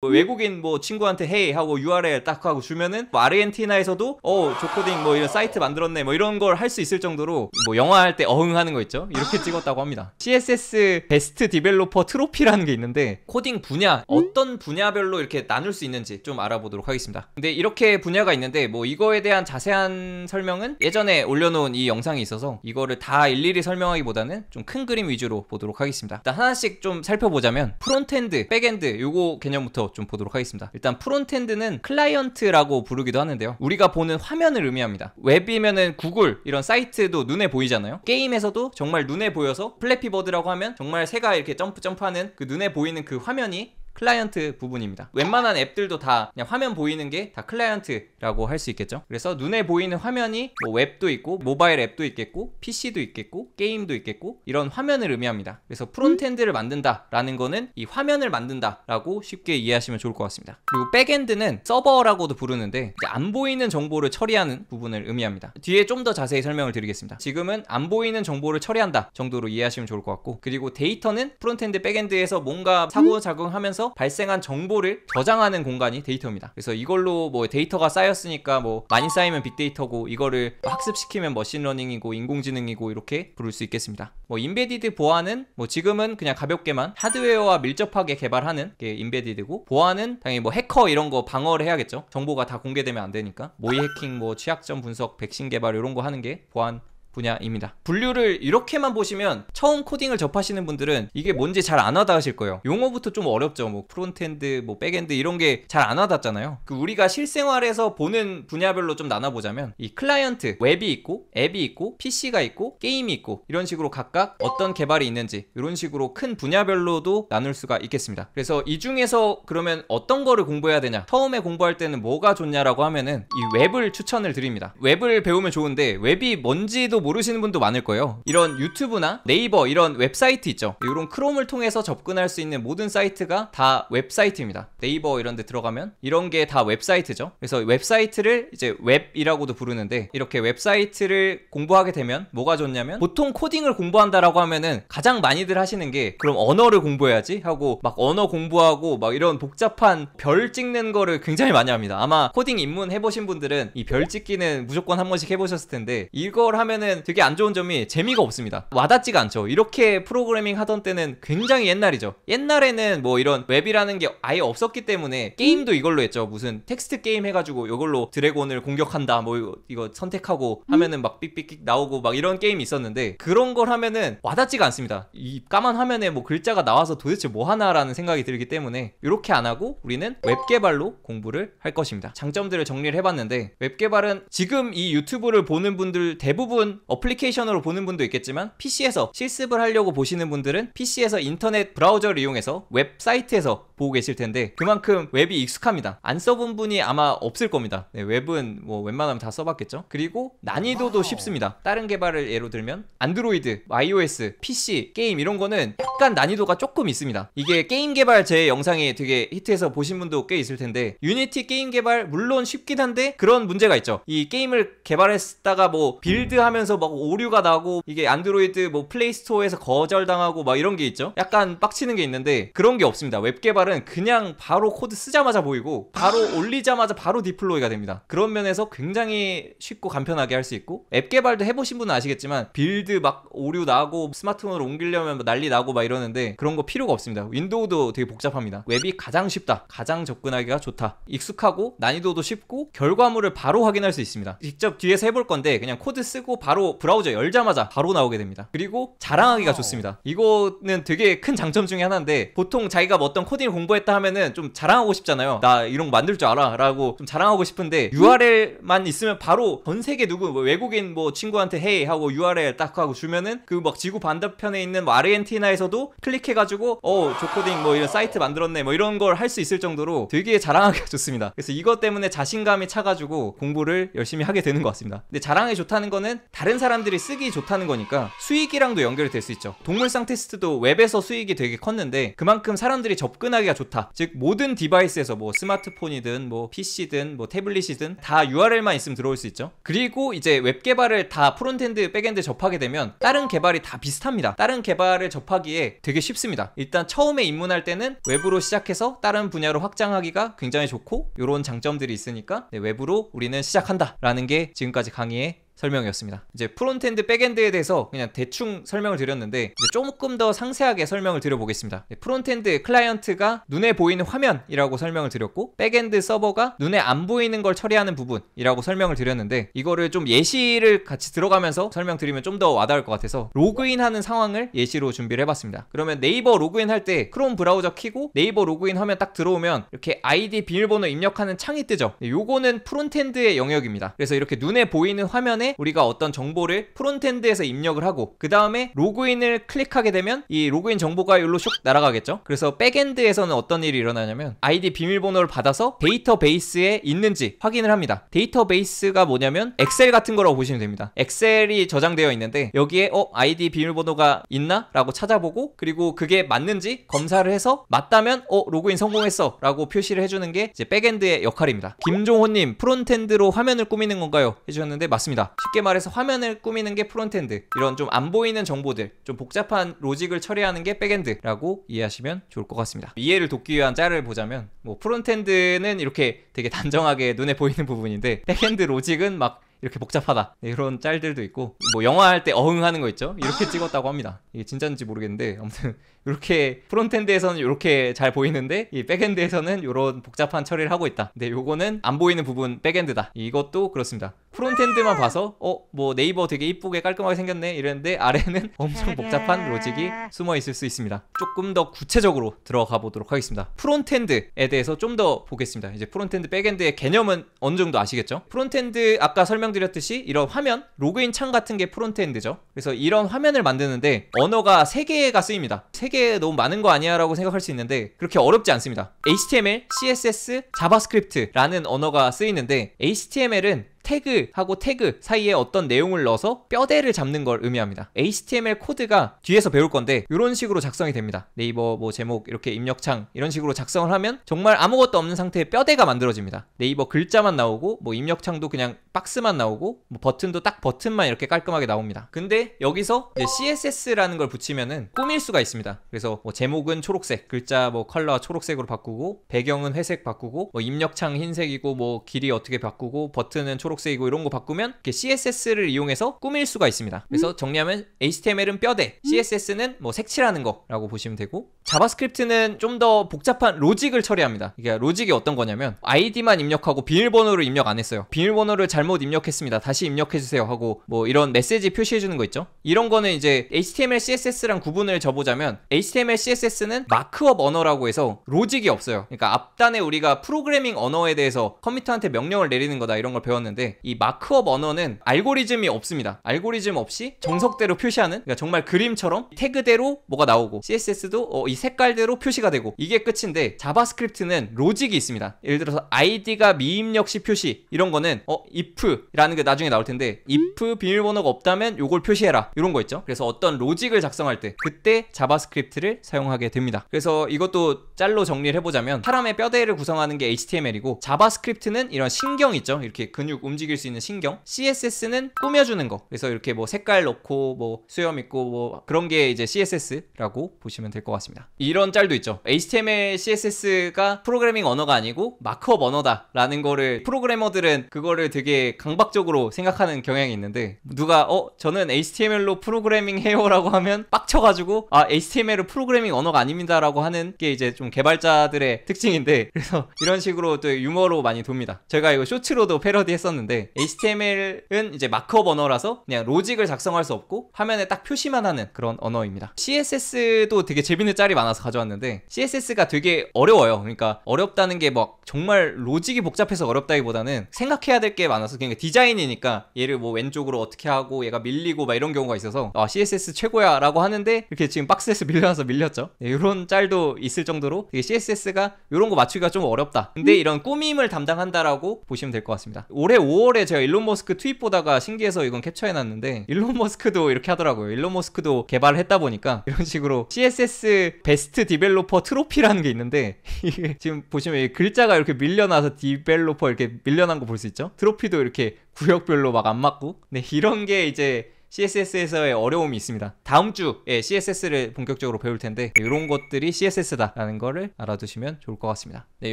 뭐 외국인 뭐 친구한테 헤이 하고 URL 딱 하고 주면은 뭐 아르헨티나에서도 어 조코딩 뭐 이런 사이트 만들었네 뭐 이런 걸 할 수 있을 정도로 뭐 영화 할때 어흥하는 거 있죠 이렇게 아. 찍었다고 합니다 CSS 베스트 디벨로퍼 트로피라는 게 있는데 코딩 분야 음? 어떤 분야별로 이렇게 나눌 수 있는지 좀 알아보도록 하겠습니다 근데 이렇게 분야가 있는데 뭐 이거에 대한 자세한 설명은 예전에 올려놓은 이 영상이 있어서 이거를 다 일일이 설명하기보다는 좀 큰 그림 위주로 보도록 하겠습니다 일단 하나씩 좀 살펴보자면 프론트엔드 백엔드 요거 개념부터 좀 보도록 하겠습니다. 일단 프론트엔드는 클라이언트라고 부르기도 하는데요. 우리가 보는 화면을 의미합니다. 웹이면은 구글 이런 사이트도 눈에 보이잖아요. 게임에서도 정말 눈에 보여서 플래피버드라고 하면 정말 새가 이렇게 점프 점프하는 그 눈에 보이는 그 화면이 클라이언트 부분입니다. 웬만한 앱들도 다 그냥 화면 보이는 게 다 클라이언트라고 할 수 있겠죠. 그래서 눈에 보이는 화면이 뭐 웹도 있고 모바일 앱도 있겠고 PC도 있겠고 게임도 있겠고 이런 화면을 의미합니다. 그래서 프론트엔드를 만든다라는 거는 이 화면을 만든다라고 쉽게 이해하시면 좋을 것 같습니다. 그리고 백엔드는 서버라고도 부르는데 안 보이는 정보를 처리하는 부분을 의미합니다. 뒤에 좀 더 자세히 설명을 드리겠습니다. 지금은 안 보이는 정보를 처리한다 정도로 이해하시면 좋을 것 같고 그리고 데이터는 프론트엔드 백엔드에서 뭔가 사고작용하면서 발생한 정보를 저장하는 공간이 데이터입니다. 그래서 이걸로 뭐 데이터가 쌓였으니까 뭐 많이 쌓이면 빅데이터고 이거를 학습시키면 머신러닝이고 인공지능이고 이렇게 부를 수 있겠습니다. 뭐 인베디드 보안은 뭐 지금은 그냥 가볍게만 하드웨어와 밀접하게 개발하는 게 인베디드고 보안은 당연히 뭐 해커 이런 거 방어를 해야겠죠. 정보가 다 공개되면 안 되니까 모의 해킹, 뭐 취약점 분석, 백신 개발 이런 거 하는 게 보안 분야입니다. 분류를 이렇게만 보시면 처음 코딩을 접하시는 분들은 이게 뭔지 잘 안 와닿으실 거예요. 용어부터 좀 어렵죠. 뭐 프론트엔드, 뭐 백엔드 이런 게 잘 안 와닿잖아요. 그 우리가 실생활에서 보는 분야별로 좀 나눠보자면 이 클라이언트, 웹이 있고 앱이 있고 PC가 있고 게임이 있고 이런 식으로 각각 어떤 개발이 있는지 이런 식으로 큰 분야별로도 나눌 수가 있겠습니다. 그래서 이 중에서 그러면 어떤 거를 공부해야 되냐? 처음에 공부할 때는 뭐가 좋냐라고 하면은 이 웹을 추천을 드립니다. 웹을 배우면 좋은데 웹이 뭔지도 모르시는 분도 많을 거예요 이런 유튜브나 네이버 이런 웹사이트 있죠 이런 크롬을 통해서 접근할 수 있는 모든 사이트가 다 웹사이트입니다 네이버 이런 데 들어가면 이런 게 다 웹사이트죠 그래서 웹사이트를 이제 웹이라고도 부르는데 이렇게 웹사이트를 공부하게 되면 뭐가 좋냐면 보통 코딩을 공부한다라고 하면은 가장 많이들 하시는 게 그럼 언어를 공부해야지 하고 막 언어 공부하고 막 이런 복잡한 별 찍는 거를 굉장히 많이 합니다 아마 코딩 입문 해보신 분들은 이 별 찍기는 무조건 한 번씩 해보셨을 텐데 이걸 하면은 때는 되게 안 좋은 점이 재미가 없습니다. 와닿지가 않죠. 이렇게 프로그래밍 하던 때는 굉장히 옛날이죠. 옛날에는 뭐 이런 웹이라는 게 아예 없었기 때문에 게임도 이걸로 했죠. 무슨 텍스트 게임 해가지고 이걸로 드래곤을 공격한다 뭐 이거 선택하고 하면은 막 삑삑삑 나오고 막 이런 게임이 있었는데 그런 걸 하면은 와닿지가 않습니다. 이 까만 화면에 뭐 글자가 나와서 도대체 뭐 하나라는 생각이 들기 때문에 이렇게 안 하고 우리는 웹 개발로 공부를 할 것입니다. 장점들을 정리를 해봤는데 웹 개발은 지금 이 유튜브를 보는 분들 대부분 어플리케이션으로 보는 분도 있겠지만 PC에서 실습을 하려고 보시는 분들은 PC에서 인터넷 브라우저를 이용해서 웹사이트에서 보고 계실 텐데 그만큼 웹이 익숙합니다 안 써본 분이 아마 없을 겁니다 네, 웹은 뭐 웬만하면 다 써봤겠죠 그리고 난이도도 쉽습니다 다른 개발을 예로 들면 안드로이드, iOS, PC, 게임 이런 거는 약간 난이도가 조금 있습니다 이게 게임 개발 제 영상이 되게 히트해서 보신 분도 꽤 있을 텐데 유니티 게임 개발 물론 쉽긴 한데 그런 문제가 있죠 이 게임을 개발했다가 뭐 빌드하면서 막 오류가 나고 이게 안드로이드 뭐 플레이스토어에서 거절당하고 막 이런 게 있죠 약간 빡치는 게 있는데 그런 게 없습니다 웹 개발 개발은 그냥 바로 코드 쓰자마자 보이고 바로 아. 올리자마자 바로 디플로이가 됩니다. 그런 면에서 굉장히 쉽고 간편하게 할 수 있고 앱 개발도 해보신 분은 아시겠지만 빌드 막 오류 나고 스마트폰으로 옮기려면 난리 나고 막 이러는데 그런 거 필요가 없습니다. 윈도우도 되게 복잡합니다. 웹이 가장 쉽다. 가장 접근하기가 좋다. 익숙하고 난이도도 쉽고 결과물을 바로 확인할 수 있습니다. 직접 뒤에서 해볼 건데 그냥 코드 쓰고 바로 브라우저 열자마자 바로 나오게 됩니다. 그리고 자랑하기가 아. 좋습니다. 이거는 되게 큰 장점 중에 하나인데 보통 자기가 뭐 어떤 코딩을 공부했다 하면은 좀 자랑하고 싶잖아요 나 이런 거 만들 줄 알아 라고 좀 자랑하고 싶은데 URL만 있으면 바로 전 세계 누구 뭐 외국인 뭐 친구한테 헤이 하고 URL 딱 하고 주면은 그 막 지구 반대편에 있는 뭐 아르헨티나에서도 클릭해가지고 어 조코딩 뭐 이런 사이트 만들었네 뭐 이런 걸 할 수 있을 정도로 되게 자랑하기가 좋습니다 그래서 이것 때문에 자신감이 차가지고 공부를 열심히 하게 되는 것 같습니다 근데 자랑이 좋다는 거는 다른 사람들이 쓰기 좋다는 거니까 수익이랑도 연결이 될 수 있죠 동물상 테스트도 웹에서 수익이 되게 컸는데 그만큼 사람들이 접근하기 하기가 좋다. 즉 모든 디바이스에서 뭐 스마트폰이든 뭐 PC든 뭐 태블릿이든 다 URL만 있으면 들어올 수 있죠. 그리고 이제 웹 개발을 다 프론트엔드, 백엔드 접하게 되면 다른 개발이 다 비슷합니다. 다른 개발을 접하기에 되게 쉽습니다. 일단 처음에 입문할 때는 웹으로 시작해서 다른 분야로 확장하기가 굉장히 좋고 이런 장점들이 있으니까 네, 웹으로 우리는 시작한다라는 게 지금까지 강의의 설명이었습니다. 이제 프론트엔드, 백엔드에 대해서 그냥 대충 설명을 드렸는데 조금 더 상세하게 설명을 드려보겠습니다. 프론트엔드 클라이언트가 눈에 보이는 화면이라고 설명을 드렸고 백엔드 서버가 눈에 안 보이는 걸 처리하는 부분이라고 설명을 드렸는데 이거를 좀 예시를 같이 들어가면서 설명드리면 좀 더 와닿을 것 같아서 로그인하는 상황을 예시로 준비를 해봤습니다. 그러면 네이버 로그인 할때 크롬 브라우저 키고 네이버 로그인 화면 딱 들어오면 이렇게 아이디 비밀번호 입력하는 창이 뜨죠. 네, 요거는 프론트엔드의 영역입니다. 그래서 이렇게 눈에 보이는 화면에 다에 우리가 어떤 정보를 프론트엔드에서 입력을 하고 그 다음에 로그인을 클릭하게 되면 이 로그인 정보가 여기로 슉 날아가겠죠 그래서 백엔드에서는 어떤 일이 일어나냐면 아이디 비밀번호를 받아서 데이터베이스에 있는지 확인을 합니다 데이터베이스가 뭐냐면 엑셀 같은 거라고 보시면 됩니다 엑셀이 저장되어 있는데 여기에 어 아이디 비밀번호가 있나? 라고 찾아보고 그리고 그게 맞는지 검사를 해서 맞다면 어 로그인 성공했어 라고 표시를 해주는 게 이제 백엔드의 역할입니다 김종호님 프론트엔드로 화면을 꾸미는 건가요? 해주셨는데 맞습니다 쉽게 말해서 화면을 꾸미는 게 프론트엔드 이런 좀 안 보이는 정보들 좀 복잡한 로직을 처리하는 게 백엔드라고 이해하시면 좋을 것 같습니다 이해를 돕기 위한 짤을 보자면 뭐 프론트엔드는 이렇게 되게 단정하게 눈에 보이는 부분인데 백엔드 로직은 막 이렇게 복잡하다 네, 그런 짤들도 있고 뭐 영화 할 때 어흥하는 거 있죠 이렇게 아. 찍었다고 합니다 이게 진짜인지 모르겠는데 아무튼 이렇게 프론트엔드에서는 이렇게 잘 보이는데 이 백엔드에서는 이런 복잡한 처리를 하고 있다 근데 네, 요거는 안 보이는 부분 백엔드다 이것도 그렇습니다 프론트엔드만 아. 봐서 어 뭐 네이버 되게 이쁘게 깔끔하게 생겼네 이랬는데 아래는 엄청 복잡한 로직이 숨어 있을 수 있습니다 조금 더 구체적으로 들어가 보도록 하겠습니다 프론트엔드에 대해서 좀 더 보겠습니다 이제 프론트엔드 백엔드의 개념은 어느 정도 아시겠죠 프론트엔드 아까 설명 설명드렸듯이 이런 화면, 로그인 창 같은 게 프론트엔드죠. 그래서 이런 화면을 만드는데 언어가 3개가 쓰입니다. 3개 너무 많은 거 아니야 라고 생각할 수 있는데 그렇게 어렵지 않습니다. HTML, CSS, JavaScript 라는 언어가 쓰이는데 HTML은 태그하고 태그 사이에 어떤 내용을 넣어서 뼈대를 잡는 걸 의미합니다. HTML 코드가 뒤에서 배울 건데 이런 식으로 작성이 됩니다. 네이버 뭐 제목 이렇게 입력창 이런 식으로 작성을 하면 정말 아무것도 없는 상태의 뼈대가 만들어집니다. 네이버 글자만 나오고 뭐 입력창도 그냥 박스만 나오고 뭐 버튼도 딱 버튼만 이렇게 깔끔하게 나옵니다. 근데 여기서 CSS라는 걸 붙이면은 꾸밀 수가 있습니다. 그래서 뭐 제목은 초록색, 글자 뭐 컬러 초록색으로 바꾸고 배경은 회색 바꾸고 뭐 입력창 흰색이고 뭐 길이 어떻게 바꾸고 버튼은 초록색 초록이고 이런 거 바꾸면 이렇게 CSS를 이용해서 꾸밀 수가 있습니다. 그래서 정리하면 HTML은 뼈대, CSS는 뭐 색칠하는 거라고 보시면 되고 자바스크립트는 좀 더 복잡한 로직을 처리합니다. 이게 그러니까 로직이 어떤 거냐면 i d 만 입력하고 비밀번호를 입력 안 했어요. 비밀번호를 잘못 입력했습니다. 다시 입력해주세요 하고 뭐 이런 메시지 표시해주는 거 있죠. 이런 거는 이제 HTML, CSS랑 구분을 줘보자면 HTML, CSS는 마크업 언어라고 해서 로직이 없어요. 그러니까 앞단에 우리가 프로그래밍 언어에 대해서 컴퓨터한테 명령을 내리는 거다 이런 걸 배웠는데 이 마크업 언어는 알고리즘이 없습니다. 알고리즘 없이 정석대로 표시하는 그러니까 정말 그림처럼 태그대로 뭐가 나오고 CSS도 어, 이 색깔대로 표시가 되고 이게 끝인데 자바스크립트는 로직이 있습니다. 예를 들어서 i d 가 미입력 시 표시 이런 거는 어 if라는 게 나중에 나올 텐데 if 비밀번호가 없다면 이걸 표시해라 이런 거 있죠. 그래서 어떤 로직을 작성할 때 그때 자바스크립트를 사용하게 됩니다. 그래서 이것도 짤로 정리를 해보자면 사람의 뼈대를 구성하는 게 HTML이고 자바스크립트는 이런 신경 있죠. 이렇게 근육 움직 움직일 수 있는 신경 CSS는 꾸며주는 거 그래서 이렇게 뭐 색깔 넣고 뭐 수염 있고 뭐 그런 게 이제 CSS라고 보시면 될 것 같습니다 이런 짤도 있죠 HTML CSS가 프로그래밍 언어가 아니고 마크업 언어다라는 거를 프로그래머들은 그거를 되게 강박적으로 생각하는 경향이 있는데 누가 어 저는 HTML로 프로그래밍 해요라고 하면 빡쳐가지고 아 HTML은 프로그래밍 언어가 아닙니다라고 하는 게 이제 좀 개발자들의 특징인데 그래서 이런 식으로 또 유머로 많이 돕니다 제가 이거 쇼츠로도 패러디 했었는데 했었는데 HTML은 이제 마크업 언어라서 그냥 로직을 작성할 수 없고 화면에 딱 표시만 하는 그런 언어입니다. CSS도 되게 재밌는 짤이 많아서 가져왔는데 CSS가 되게 어려워요. 그러니까 어렵다는 게 막 정말 로직이 복잡해서 어렵다기보다는 생각해야 될 게 많아서 그러니까 디자인이니까 얘를 뭐 왼쪽으로 어떻게 하고 얘가 밀리고 막 이런 경우가 있어서 아, CSS 최고야 라고 하는데 이렇게 지금 박스에서 밀려나서 밀렸죠. 이런 네, 짤도 있을 정도로 되게 CSS가 이런 거 맞추기가 좀 어렵다. 근데 음. 이런 꾸밈을 담당한다라고 보시면 될 것 같습니다. 올해 5월에 제가 일론 머스크 트윗 보다가 신기해서 이건 캡처해놨는데 일론 머스크도 이렇게 하더라고요. 일론 머스크도 개발을 했다 보니까 이런 식으로 CSS 베스트 디벨로퍼 트로피라는 게 있는데 지금 보시면 글자가 이렇게 밀려나서 디벨로퍼 이렇게 밀려난 거 볼 수 있죠? 트로피도 이렇게 구역별로 막 안 맞고 네 이런 게 이제 CSS에서의 어려움이 있습니다. 다음 주에 CSS를 본격적으로 배울 텐데 이런 것들이 CSS다라는 거를 알아두시면 좋을 것 같습니다. 네,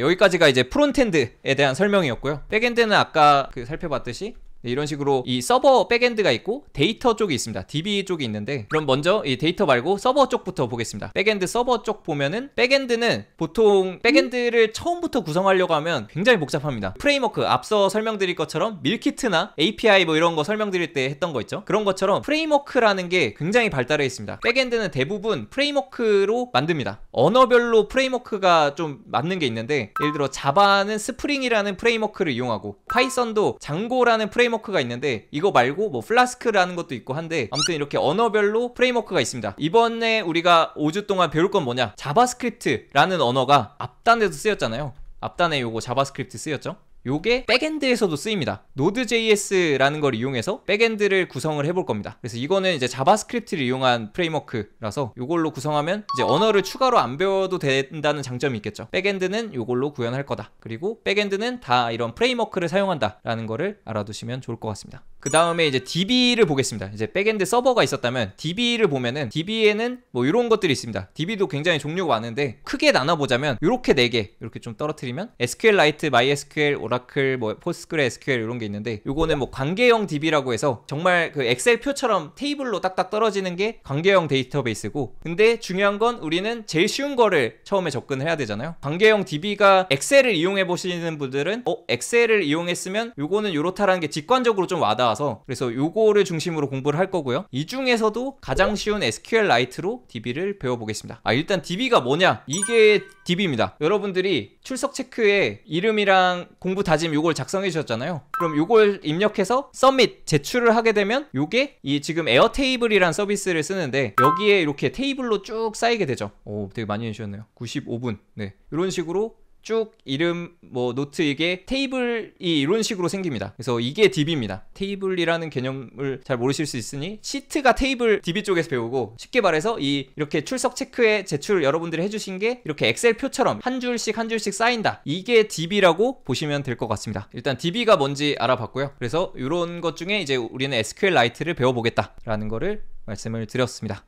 여기까지가 이제 프론트엔드에 대한 설명이었고요. 백엔드는 아까 그 살펴봤듯이 네, 이런 식으로 이 서버 백엔드가 있고 데이터 쪽이 있습니다. DB 쪽이 있는데 그럼 먼저 이 데이터 말고 서버 쪽부터 보겠습니다. 백엔드 서버 쪽 보면은 백엔드는 보통 백엔드를 처음부터 구성하려고 하면 굉장히 복잡합니다. 프레임워크 앞서 설명드릴 것처럼 밀키트나 API 뭐 이런 거 설명드릴 때 했던 거 있죠. 그런 것처럼 프레임워크라는 게 굉장히 발달해 있습니다. 백엔드는 대부분 프레임워크로 만듭니다. 언어별로 프레임워크가 좀 맞는 게 있는데 예를 들어 자바는 스프링이라는 프레임워크를 이용하고 파이썬도 장고라는 프레임워크 프레임워크가 있는데 이거 말고 뭐 플라스크라는 것도 있고 한데 아무튼 이렇게 언어별로 프레임워크가 있습니다. 이번에 우리가 5주 동안 배울 건 뭐냐? 자바스크립트라는 언어가 앞단에도 쓰였잖아요. 앞단에 요거 자바스크립트 쓰였죠? 요게 백엔드에서도 쓰입니다. Node.js라는 걸 이용해서 백엔드를 구성을 해볼 겁니다. 그래서 이거는 이제 자바스크립트를 이용한 프레임워크라서 요걸로 구성하면 이제 언어를 추가로 안 배워도 된다는 장점이 있겠죠. 백엔드는 요걸로 구현할 거다. 그리고 백엔드는 다 이런 프레임워크를 사용한다라는 거를 알아두시면 좋을 것 같습니다. 그 다음에 이제 DB를 보겠습니다. 이제 백엔드 서버가 있었다면 DB를 보면은 DB에는 뭐 이런 것들이 있습니다. DB도 굉장히 종류가 많은데 크게 나눠보자면 이렇게 4개 이렇게 좀 떨어뜨리면 SQLite, MySQL, o r a 오라클, 뭐 포스그레 SQL 이런 게 있는데 요거는 뭐 관계형 DB라고 해서 정말 그 엑셀 표처럼 테이블로 딱딱 떨어지는 게 관계형 데이터베이스고 근데 중요한 건 우리는 제일 쉬운 거를 처음에 접근해야 을 되잖아요. 관계형 DB가 엑셀을 이용해 보시는 분들은 어 엑셀을 이용했으면 요거는 요렇다라는 게 직관적으로 좀 와닿아서 그래서 요거를 중심으로 공부를 할 거고요. 이 중에서도 가장 쉬운 s q l 라이트로 DB를 배워보겠습니다. 아 일단 DB가 뭐냐? 이게 DB입니다. 여러분들이 출석 체크에 이름이랑 공부 다짐 요걸 작성해 주셨잖아요 그럼 요걸 입력해서 서밋 제출을 하게 되면 요게 이 지금 에어테이블이란 서비스를 쓰는데 여기에 이렇게 테이블로 쭉 쌓이게 되죠 오 되게 많이 해주셨네요 95분 네 이런 식으로 쭉 이름 뭐 노트 이게 테이블이 이런 식으로 생깁니다. 그래서 이게 DB입니다. 테이블이라는 개념을 잘 모르실 수 있으니 시트가 테이블 DB 쪽에서 배우고 쉽게 말해서 이 이렇게 출석 체크에 제출 여러분들이 해주신 게 이렇게 엑셀 표처럼 한 줄씩 한 줄씩 쌓인다. 이게 DB라고 보시면 될 것 같습니다. 일단 DB가 뭔지 알아봤고요. 그래서 이런 것 중에 이제 우리는 s q l 라이트를 배워보겠다라는 거를 말씀을 드렸습니다.